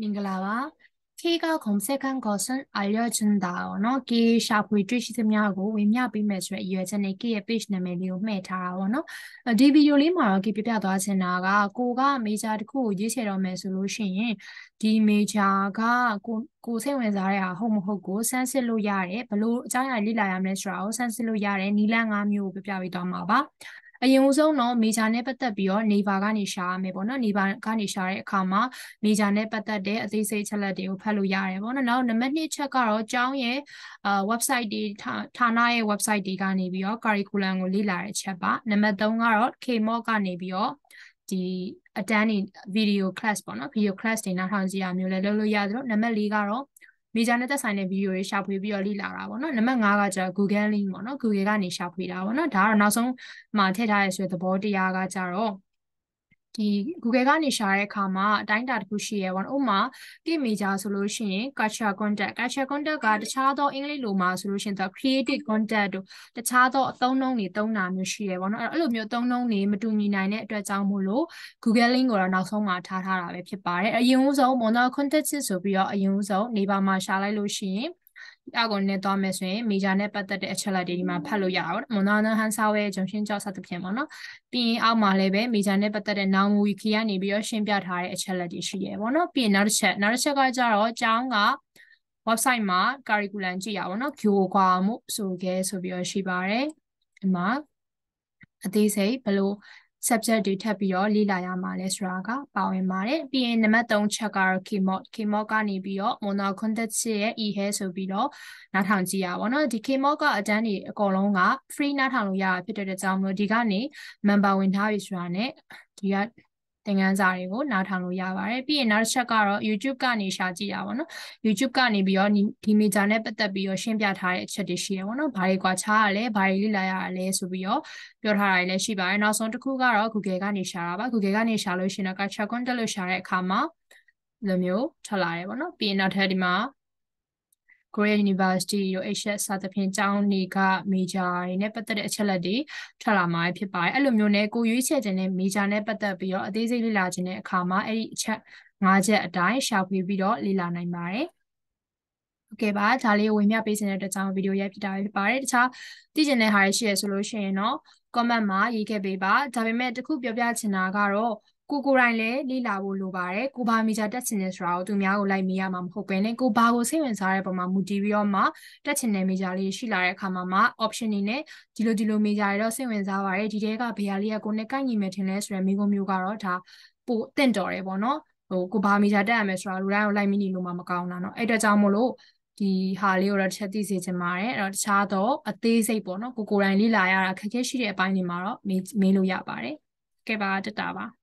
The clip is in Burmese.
민글라와 K 가검색한것은알려준 다. 언어 K 샤프주시면하고외면비매줄이외전에 K 의페이지네임을매 다. 언어디비디오လေးမှာတော့ K ပြပြသွားချင်တာကကိုက major တစ်ခုကိုရွေးချယ်တော့မယ်ဆိုလို့ရှိရင်ဒီ major ကကိုကိုစိတ်ဝင်စားတဲ့ဟာဟုတ်မဟုတ်ကိုစမ်းစစ်လို့ရတယ်ဘလို့အကြောင်းအရာလေ့လာရမလဲဆိုတာကိုစမ်းစစ်လို့ရတယ်နီလန်၅မျိုးကိုပြပြပေးသွားမှာပါ။အရင်ဆုံးတော့ major နဲ့ပတ်သက်ပြီးတော့ neighbor ကနေရှာရမယ်ပေါ့နော် neighbor ကနေရှာတဲ့အခါမှာ major နဲ့ပတ်သက်တဲ့အသေးစိတ်ချက်လက်တွေကိုဖတ်လို့ရတယ်ပေါ့နော်နောက်နံပါတ်2ချက်ကတော့ကျောင်းရဲ့ website တွေဌာနရဲ့ website တွေကနေပြီးတော့ curriculum ကိုလေ့လာတဲ့ချက်ပါနံပါတ်3ကတော့ KMOC ကနေပြီးတော့ဒီအတန်းနေ video class ပေါ့နော် video class တွေနားထောင်ကြရမျိုးလည်းလုပ်လို့ရသလိုနံပါတ်4ကတော့ major နဲ့သက်ဆိုင်တဲ့ video တွေရှာဖွေပြီးတော့လေ့လာတာပေါ့နော်နံပါတ်5ကကျတော့ Google Link ပေါ့နော် Google ကနေရှာဖွေတာပေါ့နော်ဒါကတော့နောက်ဆုံးမှာထည့်ထားရဆိုတဲ့သဘောတရားကကျတော့ဒီ Google ကနေရှာတဲ့အခါမှာအတိုင်းအတာတစ်ခုရှိရဲပေါ့နော်။ဥပမာ key major ဆိုလို့ရှိရင် culture content culture content ကတခြားသောအင်္ဂလိပ်လိုမှာဆိုလို့ရှိရင်သူ creative content တို့တခြားသောအသုံးနှုန်းတွေသုံးတာမျိုးရှိရဲပေါ့နော်။အဲ့လိုမျိုးသုံးနှုန်းတွေမတူညီနိုင်တဲ့အတွက်ကြောင့်မို့လို့ Google link ကိုတော့နောက်ဆုံးမှာထားထားတာပဲဖြစ်ပါတယ်။အရင်ဆုံးပေါ့နော် content ဆိုပြီးတော့အရင်ဆုံးနေပါမှာရှာလိုက်လို့ရှိရင်အဲ့ကိုနည်းသွားမယ်ဆိုရင် major နဲ့ပတ်သက်တဲ့အချက်လက်တွေဒီမှာဖတ်လို့ရအောင်မွန်နာနဟန်ဆာဝဲဂျုံရှင်းကြောက်စသဖြင့်ပေါ့နော်ပြီးရင်အောက်မှာလည်းပဲ major နဲ့ပတ်သက်တဲ့ noun ဝီခီကနေပြီးတော့ရှင်းပြထားတဲ့အချက်လက်တွေရှိတယ်ပေါ့နော်ပြီးရင်နောက်တစ်ချက်နောက်တစ်ချက်ကကြတော့ကျောင်းက website မှာ curriculum ကြည့်ရပါတော့ဂိုကွာမှုဆိုခဲ့ဆိုပြီးတော့ရှိပါတယ်ဒီမှာအသေးစိတ်ဘယ်လို subject တွေထပ်ပြီးတော့လေ့လာရမှာလဲဆိုတာကပါဝင်ပါတယ်ပြီးရင်နံပါတ်3ချက်ကတော့ KMOD KMOD ကနေပြီးတော့ monocondensated ရဲ့ e-hair ဆိုပြီးတော့နားထောင်ကြည့်ရပါတော့ဒီ KMOD ကအတန်းတွေအကုန်လုံးက free နားထောင်လို့ရတာဖြစ်တဲ့အတွက်ကြောင့်မလို့ဒီကနေ member ဝင်ထားပြီဆိုတာနဲ့ဒီကသင်ခန်းစာတွေကိုနားထောင်လို့ရပါတယ်ပြီးရင်နောက်တစ်ချက်ကတော့ YouTube ကနေရှာကြည့်ရပါတော့ YouTube ကနေပြီးတော့ဒီ major နဲ့ပတ်သက်ပြီးတော့ရှင်းပြထားတဲ့အချက်တွေရှိရပါတော့ဘာတွေကွာခြားရလဲဘာတွေလေ့လာရလဲဆိုပြီးတော့ပြောထားတာတွေလည်းရှိပါတယ်နောက်ဆုံးတစ်ခုကတော့ Google ကနေရှာတာပါ Google ကနေရှာလို့ရှိရင်တော့ captcha content လို့ရှာတဲ့အခါမှာလိုမျိုးထွက်လာတယ်ပေါ့နော်ပြီးရင်နောက်ထပ်ဒီမှာ Korea University တို့ HS စသဖြင့်ကျောင်းတွေက major တွေနဲ့ပတ်သက်တဲ့အချက်လက်တွေထွက်လာမှာဖြစ်ပါတယ်အဲ့လိုမျိုးနဲ့ကိုရွေးချယ်ခြင်းနဲ့ major နဲ့ပတ်သက်ပြီးတော့အသေးစိတ်လေ့လာခြင်းတဲ့အခါမှာအဲ့ဒီအချက်၅ချက်အတိုင်းရှာဖွေပြီးတော့လေ့လာနိုင်ပါတယ်โอเคပါဒါလေးဝင်ပြပေးခြင်းတဲ့အတွက်ကြောင့်ဗီဒီယိုရိုက်ဖြစ်တာဖြစ်ပါတယ်တခြားသိကျင်တဲ့ဟာရှိရဆိုလို့ရှိရင်တော့ comment မှာ ရေးခဲ့ပေးပါဒါပေမဲ့တခုပြောပြချင်တာကတော့ကိုကိုယ်တိုင်လည်းလေ့လာဖို့လိုပါတယ်ကိုဘာမီဂျာတက်ချင်တယ်ဆိုတာကိုသူများကိုလိုက်မေးရမှာမဟုတ်ပဲနဲ့ကိုဘာကိုစိတ်ဝင်စားတဲ့ပုံမှာမူတည်ပြီးတော့မှတက်ချင်တဲ့မီဂျာလေးရှိလာတဲ့အခါမှာမှ option တွေနဲ့ဒီလိုဒီလိုမီဂျာတွေတော့စိတ်ဝင်စားပါတယ်ဒီတဲကဘယ်ဟာလေးကကိုနဲ့ကိုက်ညီမယ်ထင်လဲဆိုတဲ့မိကုံမျိုးကတော့ဒါပိုအသင့်တော်တယ်ပေါ့နော်ဟိုကိုဘာမီဂျာတက်ရမယ်ဆိုတာလူတိုင်းကိုလိုက်မိနေလို့မှမကောင်းတာเนาะအဲ့အတွက်ကြောင့်မို့လို့ဒီဟာလေးကိုတော့တစ်ချက်သိစေချင်ပါတယ်အဲ့တော့တခြားတော့အသေးစိတ်ပေါ့နော်ကိုကိုယ်တိုင်လေ့လာရတာခက်ခဲရှိတဲ့အပိုင်းတွေမှာတော့မေးမေးလို့ရပါတယ်ကဲပါတက်တာပါ